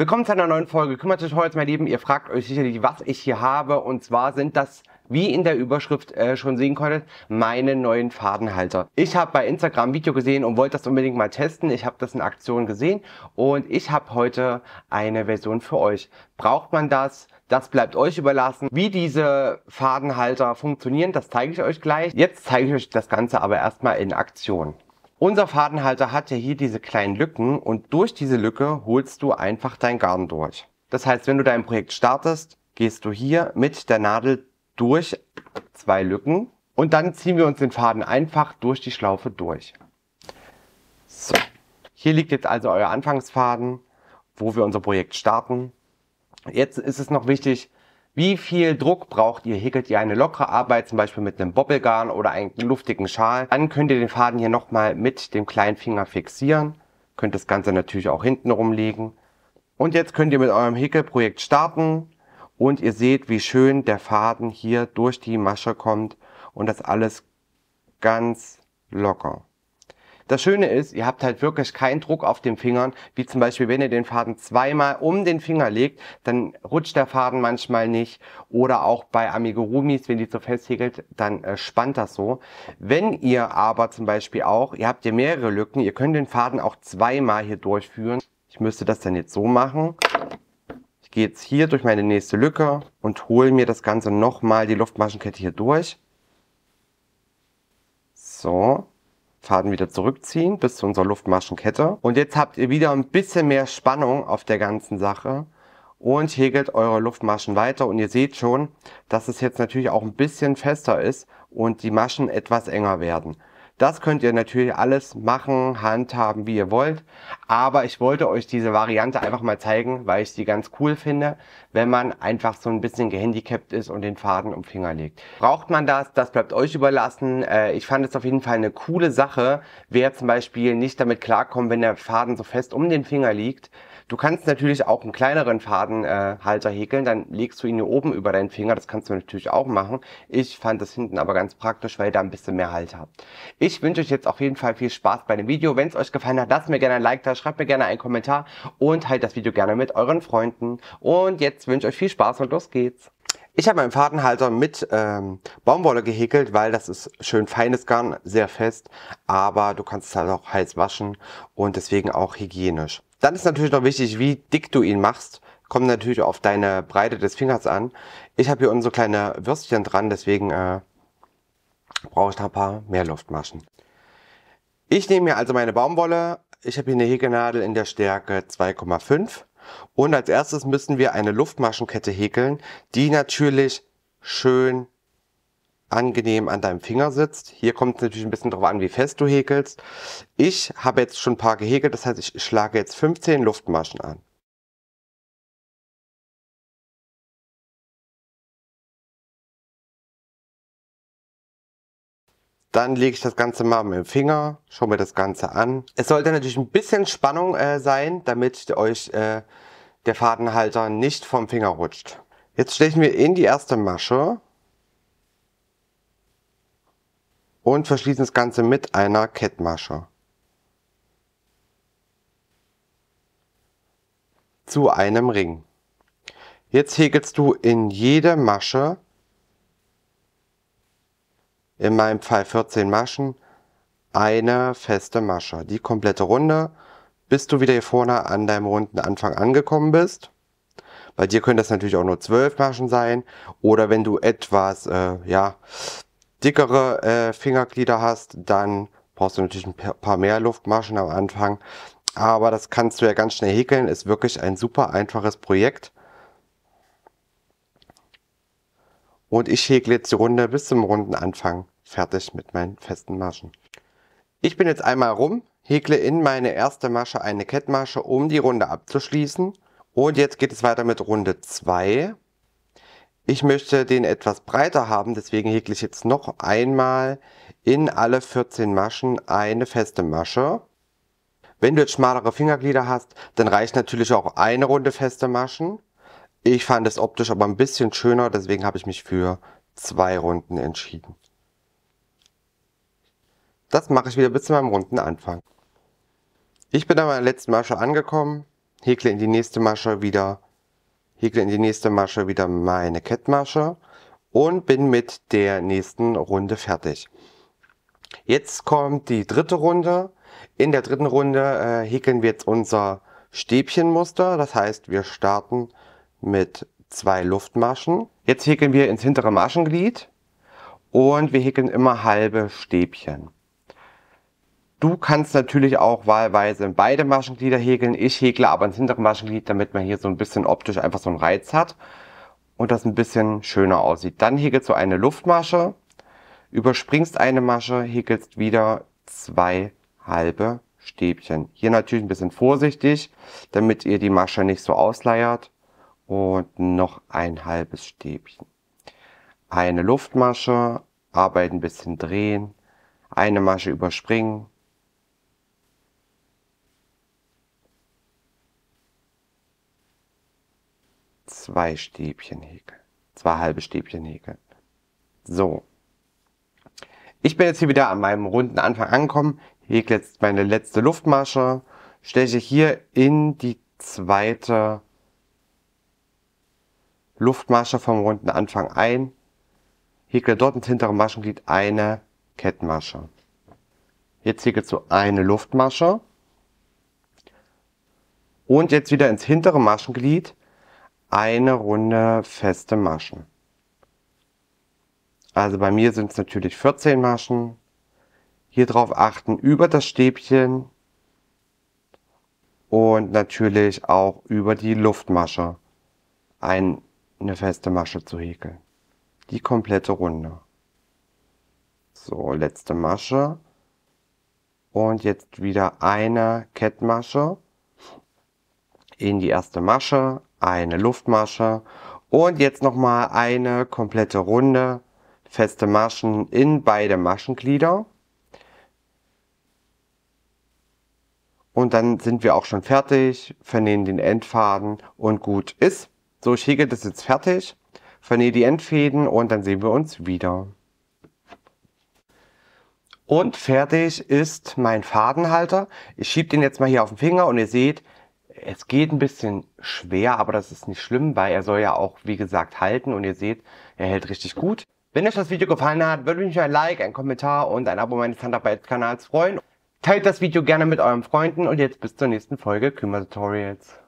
Willkommen zu einer neuen Folge. Kümmert euch heute, mein Lieben. Ihr fragt euch sicherlich, was ich hier habe. Und zwar sind das, wie in der Überschrift äh, schon sehen konntet, meine neuen Fadenhalter. Ich habe bei Instagram ein Video gesehen und wollte das unbedingt mal testen. Ich habe das in Aktion gesehen und ich habe heute eine Version für euch. Braucht man das? Das bleibt euch überlassen. Wie diese Fadenhalter funktionieren, das zeige ich euch gleich. Jetzt zeige ich euch das Ganze aber erstmal in Aktion. Unser Fadenhalter hat ja hier diese kleinen Lücken und durch diese Lücke holst du einfach dein Garn durch. Das heißt, wenn du dein Projekt startest, gehst du hier mit der Nadel durch zwei Lücken und dann ziehen wir uns den Faden einfach durch die Schlaufe durch. So. Hier liegt jetzt also euer Anfangsfaden, wo wir unser Projekt starten. Jetzt ist es noch wichtig, wie viel Druck braucht ihr? Häkelt ihr eine lockere Arbeit, zum Beispiel mit einem Bobbelgarn oder einem luftigen Schal? Dann könnt ihr den Faden hier nochmal mit dem kleinen Finger fixieren. Könnt das Ganze natürlich auch hinten rumlegen. Und jetzt könnt ihr mit eurem Häkelprojekt starten. Und ihr seht, wie schön der Faden hier durch die Masche kommt und das alles ganz locker. Das Schöne ist, ihr habt halt wirklich keinen Druck auf den Fingern, wie zum Beispiel, wenn ihr den Faden zweimal um den Finger legt, dann rutscht der Faden manchmal nicht. Oder auch bei Amigurumis, wenn die so festhäkelt, dann äh, spannt das so. Wenn ihr aber zum Beispiel auch, ihr habt ja mehrere Lücken, ihr könnt den Faden auch zweimal hier durchführen. Ich müsste das dann jetzt so machen. Ich gehe jetzt hier durch meine nächste Lücke und hole mir das Ganze nochmal die Luftmaschenkette hier durch. So. Faden wieder zurückziehen bis zu unserer Luftmaschenkette. Und jetzt habt ihr wieder ein bisschen mehr Spannung auf der ganzen Sache und häkelt eure Luftmaschen weiter. Und ihr seht schon, dass es jetzt natürlich auch ein bisschen fester ist und die Maschen etwas enger werden. Das könnt ihr natürlich alles machen, handhaben, wie ihr wollt. Aber ich wollte euch diese Variante einfach mal zeigen, weil ich die ganz cool finde, wenn man einfach so ein bisschen gehandicapt ist und den Faden um Finger legt. Braucht man das? Das bleibt euch überlassen. Äh, ich fand es auf jeden Fall eine coole Sache. Wer zum Beispiel nicht damit klarkommt, wenn der Faden so fest um den Finger liegt, Du kannst natürlich auch einen kleineren Fadenhalter äh, häkeln, dann legst du ihn hier oben über deinen Finger, das kannst du natürlich auch machen. Ich fand das hinten aber ganz praktisch, weil ihr da ein bisschen mehr Halt habt. Ich wünsche euch jetzt auf jeden Fall viel Spaß bei dem Video. Wenn es euch gefallen hat, lasst mir gerne ein Like da, schreibt mir gerne einen Kommentar und halt das Video gerne mit euren Freunden. Und jetzt wünsche ich euch viel Spaß und los geht's. Ich habe meinen Fadenhalter mit ähm, Baumwolle gehäkelt, weil das ist schön feines Garn, sehr fest, aber du kannst es halt auch heiß waschen und deswegen auch hygienisch. Dann ist natürlich noch wichtig, wie dick du ihn machst. Kommt natürlich auf deine Breite des Fingers an. Ich habe hier unsere kleine Würstchen dran, deswegen äh, brauche ich da ein paar mehr Luftmaschen. Ich nehme mir also meine Baumwolle. Ich habe hier eine Häkelnadel in der Stärke 2,5. Und als erstes müssen wir eine Luftmaschenkette häkeln, die natürlich schön angenehm an deinem Finger sitzt. Hier kommt es natürlich ein bisschen darauf an, wie fest du häkelst. Ich habe jetzt schon ein paar gehäkelt, das heißt, ich schlage jetzt 15 Luftmaschen an. Dann lege ich das Ganze mal mit dem Finger, schaue mir das Ganze an. Es sollte natürlich ein bisschen Spannung äh, sein, damit euch äh, der Fadenhalter nicht vom Finger rutscht. Jetzt stechen wir in die erste Masche und verschließen das Ganze mit einer Kettmasche. Zu einem Ring. Jetzt häkelst du in jede Masche, in meinem Fall 14 Maschen, eine feste Masche. Die komplette Runde, bis du wieder hier vorne an deinem runden Anfang angekommen bist. Bei dir können das natürlich auch nur 12 Maschen sein. Oder wenn du etwas, äh, ja, dickere äh, Fingerglieder hast, dann brauchst du natürlich ein paar mehr Luftmaschen am Anfang. Aber das kannst du ja ganz schnell häkeln. Ist wirklich ein super einfaches Projekt. Und ich häkle jetzt die Runde bis zum runden Anfang fertig mit meinen festen Maschen. Ich bin jetzt einmal rum, häkle in meine erste Masche eine Kettmasche, um die Runde abzuschließen. Und jetzt geht es weiter mit Runde 2. Ich möchte den etwas breiter haben, deswegen häkle ich jetzt noch einmal in alle 14 Maschen eine feste Masche. Wenn du jetzt schmalere Fingerglieder hast, dann reicht natürlich auch eine runde feste Maschen. Ich fand es optisch aber ein bisschen schöner, deswegen habe ich mich für zwei Runden entschieden. Das mache ich wieder bis zu meinem runden Anfang. Ich bin an meiner letzten Masche angekommen, häkle in die nächste Masche wieder häkle in die nächste Masche wieder meine Kettmasche und bin mit der nächsten Runde fertig. Jetzt kommt die dritte Runde. In der dritten Runde äh, häkeln wir jetzt unser Stäbchenmuster. Das heißt, wir starten mit zwei Luftmaschen. Jetzt häkeln wir ins hintere Maschenglied und wir häkeln immer halbe Stäbchen. Du kannst natürlich auch wahlweise in beide Maschenglieder häkeln. Ich häkle aber ins hintere Maschenglied, damit man hier so ein bisschen optisch einfach so einen Reiz hat und das ein bisschen schöner aussieht. Dann häkelst du eine Luftmasche, überspringst eine Masche, häkelst wieder zwei halbe Stäbchen. Hier natürlich ein bisschen vorsichtig, damit ihr die Masche nicht so ausleiert. Und noch ein halbes Stäbchen. Eine Luftmasche, arbeiten ein bisschen drehen, eine Masche überspringen, zwei Stäbchen häkeln. Zwei halbe Stäbchen häkeln. So. Ich bin jetzt hier wieder an meinem runden Anfang angekommen. Häkle jetzt meine letzte Luftmasche. Steche hier in die zweite Luftmasche vom runden Anfang ein. Häkle dort ins hintere Maschenglied eine Kettmasche. Jetzt häkelst du eine Luftmasche. Und jetzt wieder ins hintere Maschenglied eine Runde feste Maschen. Also bei mir sind es natürlich 14 Maschen. Hier drauf achten über das Stäbchen und natürlich auch über die Luftmasche eine feste Masche zu häkeln. Die komplette Runde. So, letzte Masche. Und jetzt wieder eine Kettmasche in die erste Masche, eine Luftmasche und jetzt nochmal eine komplette Runde, feste Maschen in beide Maschenglieder. Und dann sind wir auch schon fertig, vernähen den Endfaden und gut ist. So, ich hege das jetzt fertig, vernähe die Endfäden und dann sehen wir uns wieder. Und fertig ist mein Fadenhalter. Ich schiebe den jetzt mal hier auf den Finger und ihr seht, es geht ein bisschen schwer, aber das ist nicht schlimm, weil er soll ja auch, wie gesagt, halten und ihr seht, er hält richtig gut. Wenn euch das Video gefallen hat, würde mich ein Like, ein Kommentar und ein Abo meines Handarbeitskanals freuen. Teilt das Video gerne mit euren Freunden und jetzt bis zur nächsten Folge Kümmer Tutorials.